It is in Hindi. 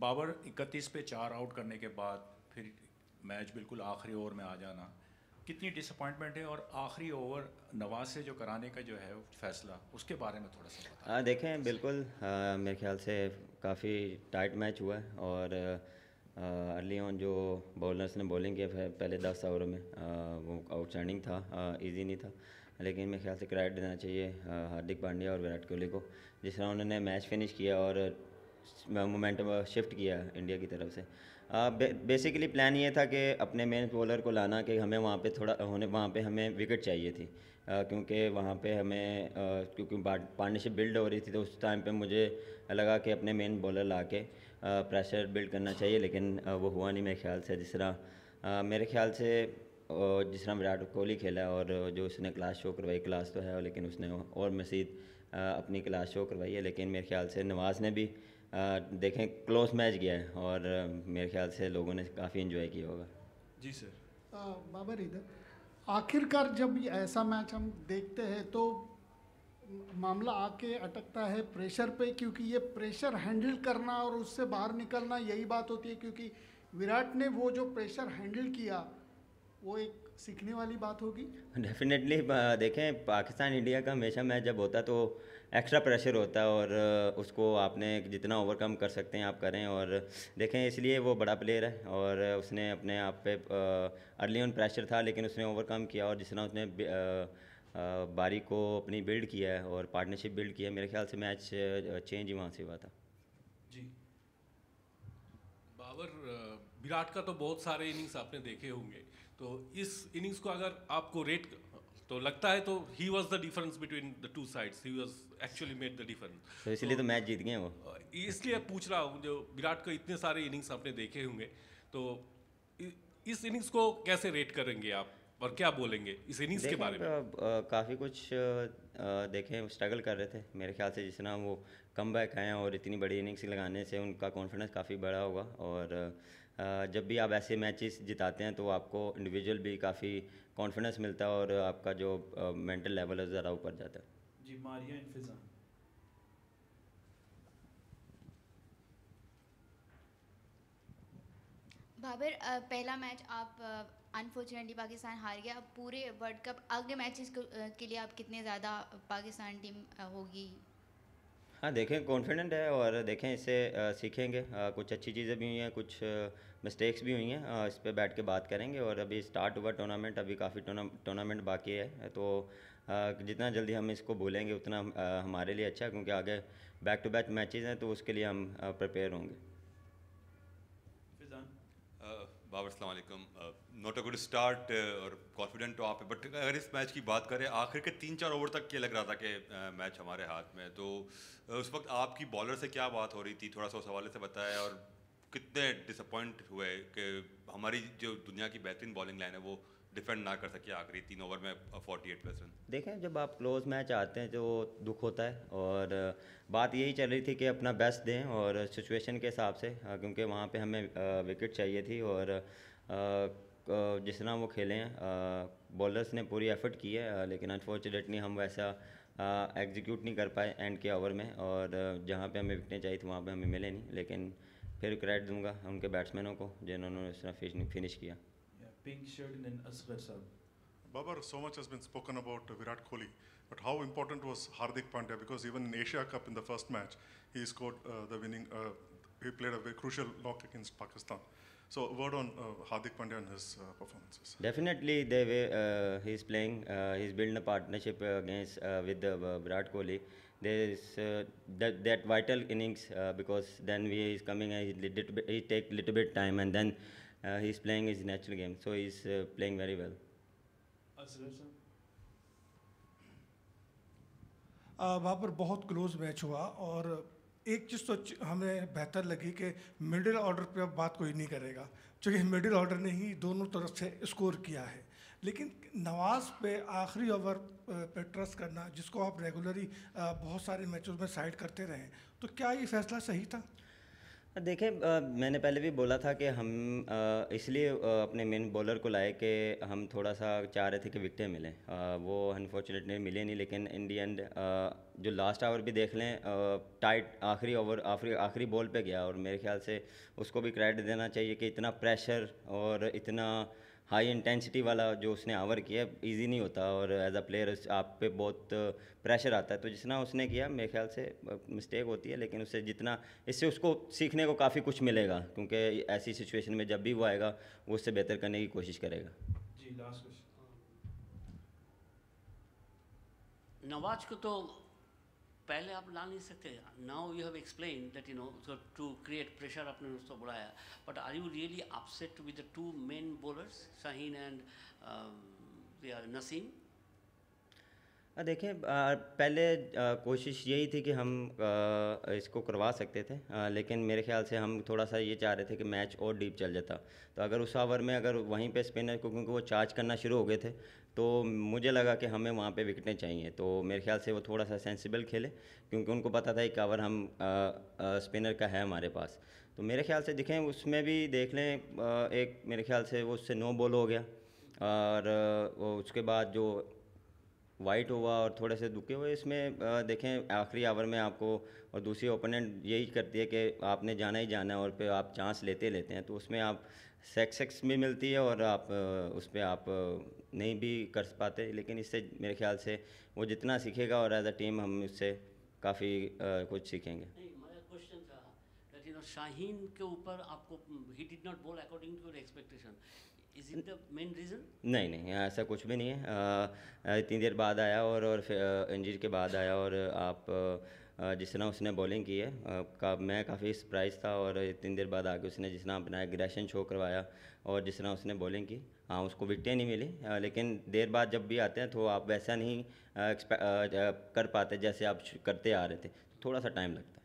बाबर 31 पे चार आउट करने के बाद फिर मैच बिल्कुल आखिरी ओवर में आ जाना कितनी डिसअपॉइंटमेंट है और आखिरी ओवर नवाज से जो कराने का जो है फैसला उसके बारे में थोड़ा सा हाँ देखें बिल्कुल आ, मेरे ख्याल से काफ़ी टाइट मैच हुआ है और अर्ली ऑन जो बॉलर्स ने बॉलिंग किया पहले दस ओवर में आ, वो आउटस्टैंडिंग था इजी नहीं था लेकिन मेरे ख्याल से क्रेडिट देना चाहिए हार्दिक पांड्या और विराट कोहली को जिस तरह उन्होंने मैच फिनिश किया और मोमेंटम शिफ्ट uh, किया इंडिया की तरफ से बेसिकली uh, प्लान ये था कि अपने मेन बॉलर को लाना कि हमें वहाँ पे थोड़ा होने वहाँ पे हमें विकेट चाहिए थी uh, क्योंकि वहाँ पे हमें क्योंकि पार्टनरशिप बिल्ड हो रही थी तो उस टाइम पे मुझे लगा कि अपने मेन बॉलर ला के प्रेशर बिल्ड करना चाहिए लेकिन वो हुआ नहीं मेरे ख्याल से जिस तरह मेरे ख्याल से जिस तरह विराट कोहली खेला और जो उसने क्लास शो करवाई क्लास तो है लेकिन उसने और मसीद अपनी क्लास शो करवाई है लेकिन मेरे ख्याल से नवाज़ ने भी देखें क्लोज मैच गया है और मेरे ख्याल से लोगों ने काफ़ी इन्जॉय किया होगा जी सर बाबर इधर आखिरकार जब ऐसा मैच हम देखते हैं तो मामला आके अटकता है प्रेशर पे क्योंकि ये प्रेशर हैंडल करना और उससे बाहर निकलना यही बात होती है क्योंकि विराट ने वो जो प्रेशर हैंडल किया वो एक सीखने वाली बात होगी डेफिनेटली देखें पाकिस्तान इंडिया का हमेशा मैच जब होता तो एक्स्ट्रा प्रेशर होता है और उसको आपने जितना ओवरकम कर सकते हैं आप करें और देखें इसलिए वो बड़ा प्लेयर है और उसने अपने आप पे अर्ली ऑन प्रेशर था लेकिन उसने ओवरकम किया और जिस तरह उसने बारी को अपनी बिल्ड किया है और पार्टनरशिप बिल्ड किया है मेरे ख्याल से मैच चेंज ही वहाँ से हुआ था जी बाबर विराट का तो बहुत सारे इनिंग्स आपने देखे होंगे तो इस इनिंग्स को अगर आपको रेट तो लगता है तो he was the difference between the two sides he was actually made the difference इसलिए तो मैच जीत गए वो इसलिए पूछ रहा हूँ जो विराट को इतने सारे इनिंग्स आपने देखे होंगे तो इस इनिंग्स को कैसे रेट करेंगे आप और क्या बोलेंगे इस इनिंग्स के बारे में काफ़ी कुछ देखें स्ट्रगल कर रहे थे मेरे ख्याल से जिस तरह वो कम बैक आए और इतनी बड़ी इनिंग्स लगाने से उनका कॉन्फिडेंस काफ़ी बड़ा होगा और आ, जब भी आप ऐसे मैचेस जिताते हैं तो आपको इंडिविजुअल भी काफ़ी कॉन्फिडेंस मिलता है और आपका जो मेंटल लेवल है ज़रा ऊपर जाता है जी मारिया इन्फिजा बाबर पहला मैच आप अनफॉर्चुनेटली पाकिस्तान हार गया पूरे वर्ल्ड कप अगले मैचेस के लिए आप कितने ज़्यादा पाकिस्तान टीम होगी हाँ देखें कॉन्फिडेंट है और देखें इससे सीखेंगे कुछ अच्छी चीज़ें भी हुई हैं कुछ मिस्टेक्स भी हुई हैं इस पर बैठ के बात करेंगे और अभी स्टार्ट हुआ टूर्नामेंट अभी काफ़ी टूर्नामेंट बाकी है तो जितना जल्दी हम इसको भूलेंगे उतना हमारे लिए अच्छा है क्योंकि आगे बैक टू बैक मैचेज़ हैं तो उसके लिए हम प्रिपेयर होंगे बाबर अलैक्म नॉट अ गुड स्टार्ट और कॉन्फिडेंट तो आप बट अगर इस मैच की बात करें आखिर के तीन चार ओवर तक ये लग रहा था कि मैच हमारे हाथ में तो उस वक्त आपकी बॉलर से क्या बात हो रही थी थोड़ा सा उस हवाले से बताया और कितने डिसअपॉइंट हुए कि हमारी जो दुनिया की बेहतरीन बॉलिंग लाइन है वो डिफेंड ना कर सके आखिरी तीन ओवर में फोर्टी एट परसेंट देखें जब आप क्लोज मैच आते हैं तो दुख होता है और बात यही चल रही थी कि अपना बेस्ट दें और सिचुएशन के हिसाब से क्योंकि वहाँ पे हमें विकेट चाहिए थी और जिस तरह वो खेले हैं बॉलर्स ने पूरी एफर्ट की है लेकिन अनफॉर्चुनेटली हम वैसा एग्जीक्यूट नहीं कर पाए एंड के ओवर में और जहाँ पे हमें विकटें चाहिए थी वहाँ पे हमें मिले नहीं लेकिन फिर क्रेडिट दूंगा उनके बैट्समैनों को जिन्होंने इस तरह फिनिश किया being shared in an Asghar Sahib. Babar, so much has been spoken about Virat Kohli, but how important was Hardik Pandya? Because even in Asia Cup in the first match, he scored uh, the winning, uh, he played a very crucial knock against Pakistan. So a word on uh, Hardik Pandya and his uh, performances. Definitely, the way uh, he's playing, uh, he's building a partnership against with Virat Kohli. There is that, that vital innings because then we is coming and he, little he take little bit time and then uh, he's playing his natural game, so he's uh, playing very well. Uh, वहाँ पर बहुत क्लोज मैच हुआ और एक चीज़ तो हमें बेहतर लगी कि मिडिल ऑर्डर पे अब बात कोई नहीं करेगा क्योंकि मिडिल ऑर्डर ने ही दोनों तरफ से स्कोर किया है लेकिन नवाज़ पे आखिरी ओवर uh, पे ट्रस्ट करना जिसको आप रेगुलरली uh, बहुत सारे मैचों में साइड करते रहे तो क्या ये फैसला सही था અ દેખે મેને પહેલે ભી બોલા થા કે હમ ઇસલિયે અપને મેન બોલર કો લાયે કે હમ થોડા સા ચાહ રહે થે કે વિકેટ મેલે વો અનફોર્ચ્યુનેટલી મિલે નહીં લેકિન ઇન ધ એન્ડ જો લાસ્ટ અવર ભી દેખ લે ટાઈટ આખરી ઓવર આખરી આખરી બોલ પે ગયા ઓર મેરે ખ્યાલ સે ઉસકો ભી ક્રેડિટ દેના ચાહીએ કે ઇતના પ્રેશર ઓર ઇતના हाई इंटेंसिटी वाला जो उसने आवर किया इजी नहीं होता और एज अ प्लेयर आप पे बहुत प्रेशर uh, आता है तो जितना उसने किया मेरे ख्याल से मिस्टेक uh, होती है लेकिन उससे जितना इससे उसको सीखने को काफ़ी कुछ मिलेगा क्योंकि ऐसी सिचुएशन में जब भी वो आएगा वो उससे बेहतर करने की कोशिश करेगा जी लास्ट नवाज को तो पहले आप ला नहीं सकते now you have explain that you know to create pressure आपने उसको बुलाया but are you really upset with the two main bowlers Shaheen and Naseem देखें पहले कोशिश यही थी कि हम इसको करवा सकते थे लेकिन मेरे ख्याल से हम थोड़ा सा ये चाह रहे थे कि मैच और डीप चल जाता तो अगर उस ओवर में अगर वहीं पे स्पिनर को क्योंकि वो चार्ज करना शुरू हो गए थे तो मुझे लगा कि हमें वहाँ पे विकटें चाहिए तो मेरे ख्याल से वो थोड़ा सा सेंसिबल खेले क्योंकि उनको पता था एक ओवर हम स्पिनर का है हमारे पास तो मेरे ख्याल से दिखें उसमें भी देख लें एक मेरे ख्याल से वो उससे नो बॉल हो गया और उसके बाद जो वाइट हुआ और थोड़े से दुखे हुए इसमें देखें आखिरी आवर में आपको और दूसरी ओपोनेंट यही करती है कि आपने जाना ही जाना है और फिर आप चांस लेते लेते हैं तो उसमें आप सेक्स सेक्स भी मिलती है और आप उस पर आप नहीं भी कर पाते लेकिन इससे मेरे ख्याल से वो जितना सीखेगा और एज अ टीम हम इससे काफ़ी कुछ सीखेंगे शाहीन के ऊपर आपको he did not bowl according to your expectation नहीं नहीं ऐसा कुछ भी नहीं है इतनी देर बाद आया और और इंजरी के बाद आया और आप जिस तरह उसने बॉलिंग की है का मैं काफ़ी सरप्राइज था और इतनी देर बाद आके उसने जिस तरह अपना एग्रेशन शो करवाया और जिस तरह उसने बॉलिंग की हाँ उसको विकटें नहीं मिली लेकिन देर बाद जब भी आते हैं तो आप वैसा नहीं कर पाते जैसे आप करते आ रहे थे थोड़ा सा टाइम लगता है